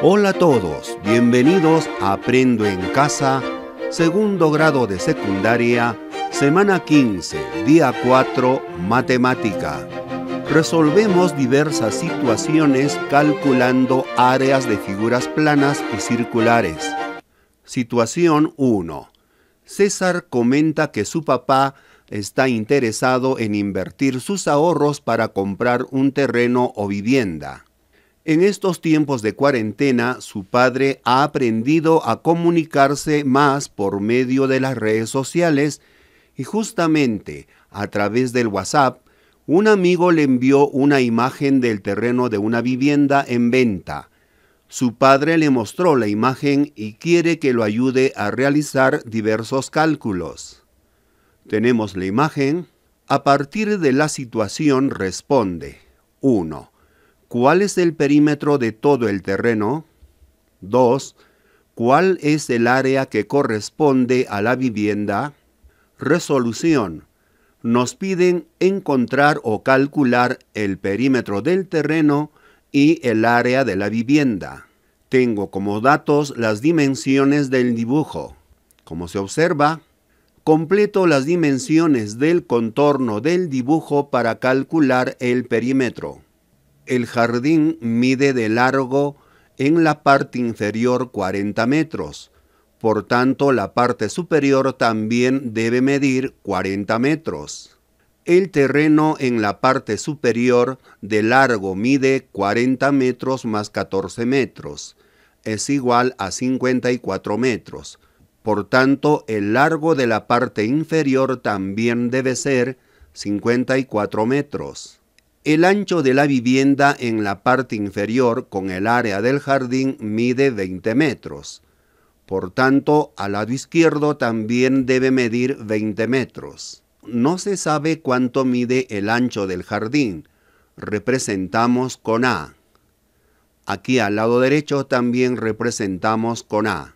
Hola a todos, bienvenidos a Aprendo en Casa, segundo grado de secundaria, semana 15, día 4, matemática. Resolvemos diversas situaciones calculando áreas de figuras planas y circulares. Situación 1. César comenta que su papá está interesado en invertir sus ahorros para comprar un terreno o vivienda. En estos tiempos de cuarentena, su padre ha aprendido a comunicarse más por medio de las redes sociales y justamente a través del WhatsApp, un amigo le envió una imagen del terreno de una vivienda en venta. Su padre le mostró la imagen y quiere que lo ayude a realizar diversos cálculos. Tenemos la imagen. A partir de la situación responde 1. ¿Cuál es el perímetro de todo el terreno? 2. ¿Cuál es el área que corresponde a la vivienda? Resolución. Nos piden encontrar o calcular el perímetro del terreno y el área de la vivienda. Tengo como datos las dimensiones del dibujo. Como se observa, completo las dimensiones del contorno del dibujo para calcular el perímetro el jardín mide de largo en la parte inferior 40 metros. Por tanto, la parte superior también debe medir 40 metros. El terreno en la parte superior de largo mide 40 metros más 14 metros. Es igual a 54 metros. Por tanto, el largo de la parte inferior también debe ser 54 metros. El ancho de la vivienda en la parte inferior con el área del jardín mide 20 metros. Por tanto, al lado izquierdo también debe medir 20 metros. No se sabe cuánto mide el ancho del jardín. Representamos con A. Aquí al lado derecho también representamos con A.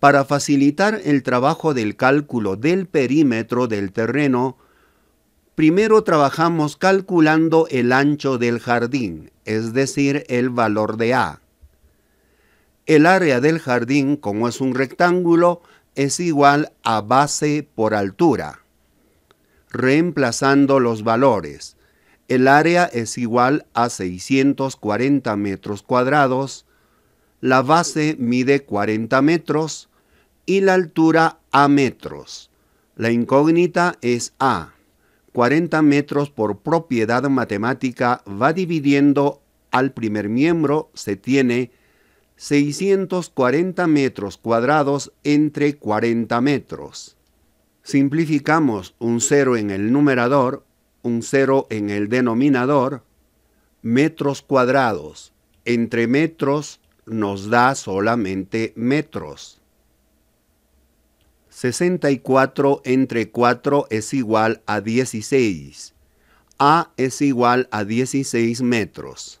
Para facilitar el trabajo del cálculo del perímetro del terreno, primero trabajamos calculando el ancho del jardín, es decir, el valor de A. El área del jardín, como es un rectángulo, es igual a base por altura. Reemplazando los valores, el área es igual a 640 metros cuadrados, la base mide 40 metros y la altura a metros. La incógnita es A. 40 metros por propiedad matemática va dividiendo al primer miembro, se tiene 640 metros cuadrados entre 40 metros. Simplificamos un cero en el numerador, un cero en el denominador, metros cuadrados. Entre metros nos da solamente metros. 64 entre 4 es igual a 16. A es igual a 16 metros.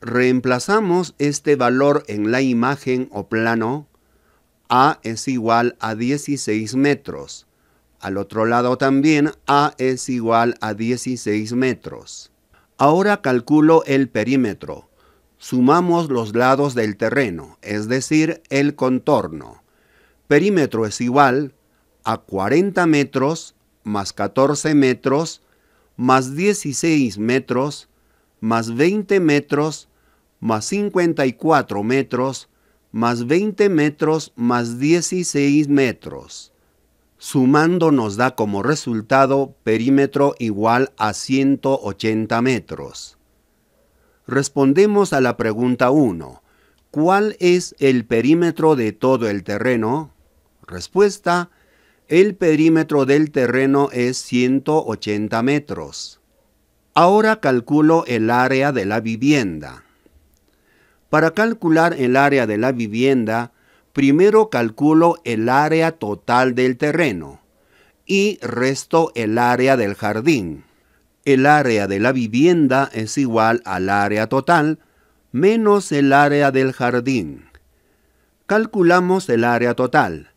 Reemplazamos este valor en la imagen o plano. A es igual a 16 metros. Al otro lado también A es igual a 16 metros. Ahora calculo el perímetro. Sumamos los lados del terreno, es decir, el contorno perímetro es igual a 40 metros más 14 metros más 16 metros más 20 metros más 54 metros más 20 metros más 16 metros. Sumando nos da como resultado perímetro igual a 180 metros. Respondemos a la pregunta 1. ¿Cuál es el perímetro de todo el terreno? Respuesta, el perímetro del terreno es 180 metros. Ahora calculo el área de la vivienda. Para calcular el área de la vivienda, primero calculo el área total del terreno y resto el área del jardín. El área de la vivienda es igual al área total menos el área del jardín. Calculamos el área total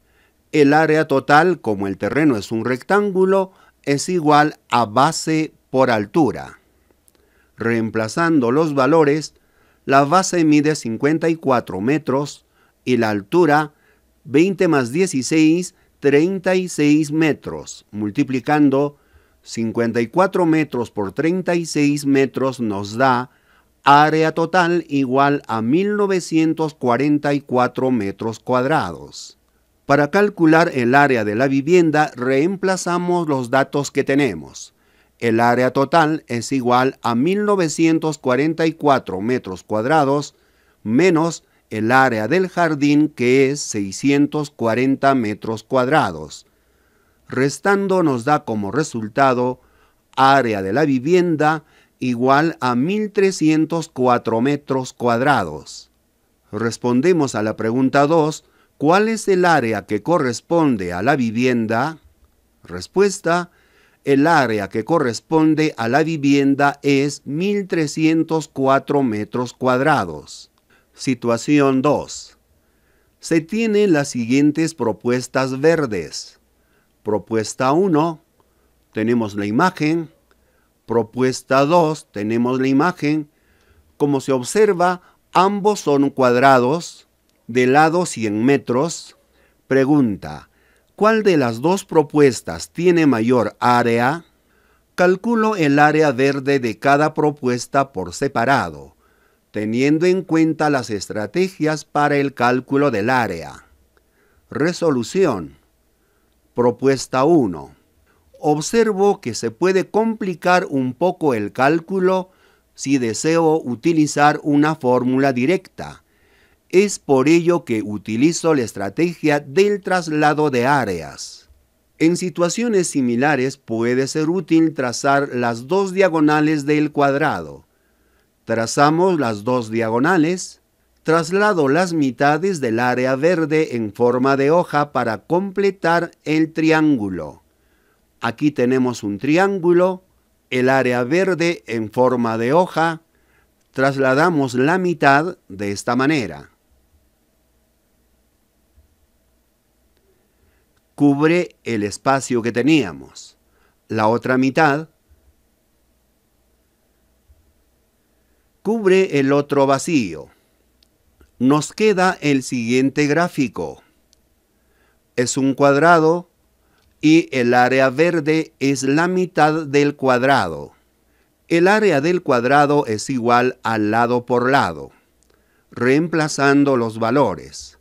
el área total, como el terreno es un rectángulo, es igual a base por altura. Reemplazando los valores, la base mide 54 metros y la altura 20 más 16, 36 metros. Multiplicando 54 metros por 36 metros nos da área total igual a 1944 metros cuadrados. Para calcular el área de la vivienda reemplazamos los datos que tenemos. El área total es igual a 1944 metros cuadrados menos el área del jardín que es 640 metros cuadrados. Restando nos da como resultado área de la vivienda igual a 1304 metros cuadrados. Respondemos a la pregunta 2 ¿Cuál es el área que corresponde a la vivienda? Respuesta, el área que corresponde a la vivienda es 1.304 metros cuadrados. Situación 2. Se tienen las siguientes propuestas verdes. Propuesta 1, tenemos la imagen. Propuesta 2, tenemos la imagen. Como se observa, ambos son cuadrados de lado 100 metros, pregunta, ¿cuál de las dos propuestas tiene mayor área? Calculo el área verde de cada propuesta por separado, teniendo en cuenta las estrategias para el cálculo del área. Resolución. Propuesta 1. Observo que se puede complicar un poco el cálculo si deseo utilizar una fórmula directa es por ello que utilizo la estrategia del traslado de áreas. En situaciones similares puede ser útil trazar las dos diagonales del cuadrado. Trazamos las dos diagonales, traslado las mitades del área verde en forma de hoja para completar el triángulo. Aquí tenemos un triángulo, el área verde en forma de hoja, trasladamos la mitad de esta manera. cubre el espacio que teníamos. La otra mitad cubre el otro vacío. Nos queda el siguiente gráfico. Es un cuadrado y el área verde es la mitad del cuadrado. El área del cuadrado es igual al lado por lado, reemplazando los valores.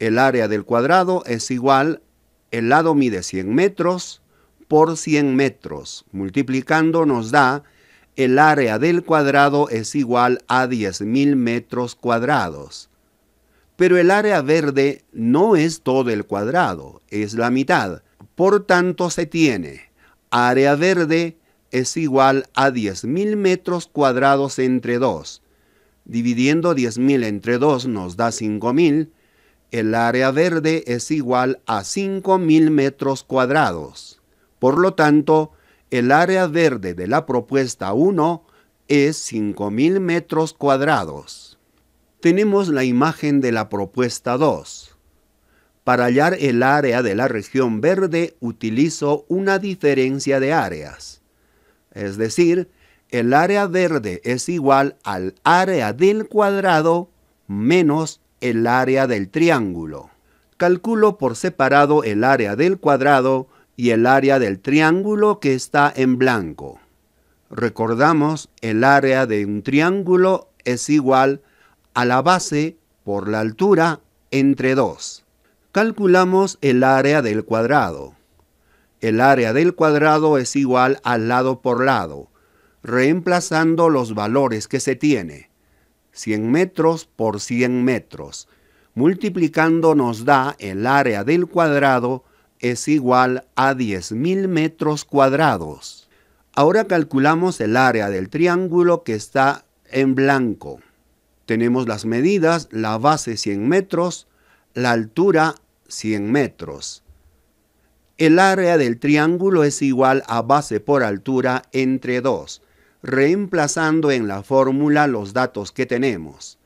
El área del cuadrado es igual el lado mide 100 metros por 100 metros. Multiplicando nos da el área del cuadrado es igual a 10.000 metros cuadrados. Pero el área verde no es todo el cuadrado, es la mitad. Por tanto, se tiene área verde es igual a 10.000 metros cuadrados entre 2. Dividiendo 10.000 entre 2 nos da 5.000 el área verde es igual a 5.000 metros cuadrados. Por lo tanto, el área verde de la propuesta 1 es 5.000 metros cuadrados. Tenemos la imagen de la propuesta 2. Para hallar el área de la región verde utilizo una diferencia de áreas. Es decir, el área verde es igual al área del cuadrado menos el área del triángulo. Calculo por separado el área del cuadrado y el área del triángulo que está en blanco. Recordamos, el área de un triángulo es igual a la base por la altura entre 2. Calculamos el área del cuadrado. El área del cuadrado es igual al lado por lado, reemplazando los valores que se tiene. 100 metros por 100 metros. Multiplicando nos da el área del cuadrado es igual a 10.000 metros cuadrados. Ahora calculamos el área del triángulo que está en blanco. Tenemos las medidas, la base 100 metros, la altura 100 metros. El área del triángulo es igual a base por altura entre 2 reemplazando en la fórmula los datos que tenemos.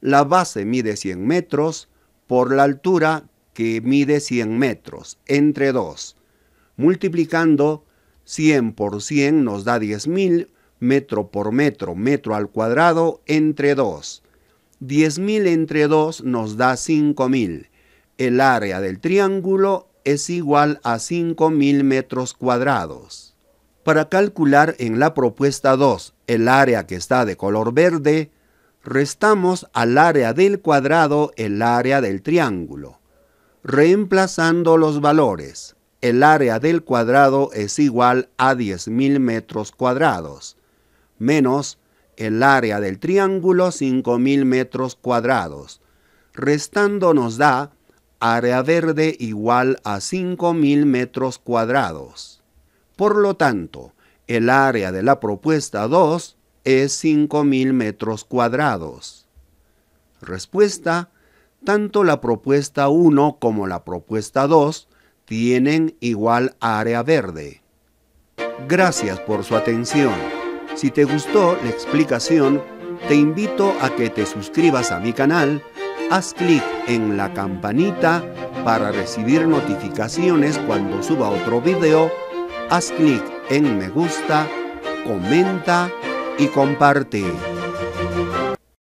La base mide 100 metros por la altura que mide 100 metros, entre 2. Multiplicando 100 por 100 nos da 10.000 metro por metro, metro al cuadrado, entre 2. 10.000 entre 2 nos da 5.000. El área del triángulo es igual a 5.000 metros cuadrados. Para calcular en la propuesta 2 el área que está de color verde, restamos al área del cuadrado el área del triángulo. Reemplazando los valores, el área del cuadrado es igual a 10.000 metros cuadrados, menos el área del triángulo 5.000 metros cuadrados. Restando nos da área verde igual a 5.000 metros cuadrados. Por lo tanto, el área de la propuesta 2 es 5.000 metros cuadrados. Respuesta, tanto la propuesta 1 como la propuesta 2 tienen igual área verde. Gracias por su atención. Si te gustó la explicación, te invito a que te suscribas a mi canal, haz clic en la campanita para recibir notificaciones cuando suba otro video haz clic en me gusta, comenta y comparte.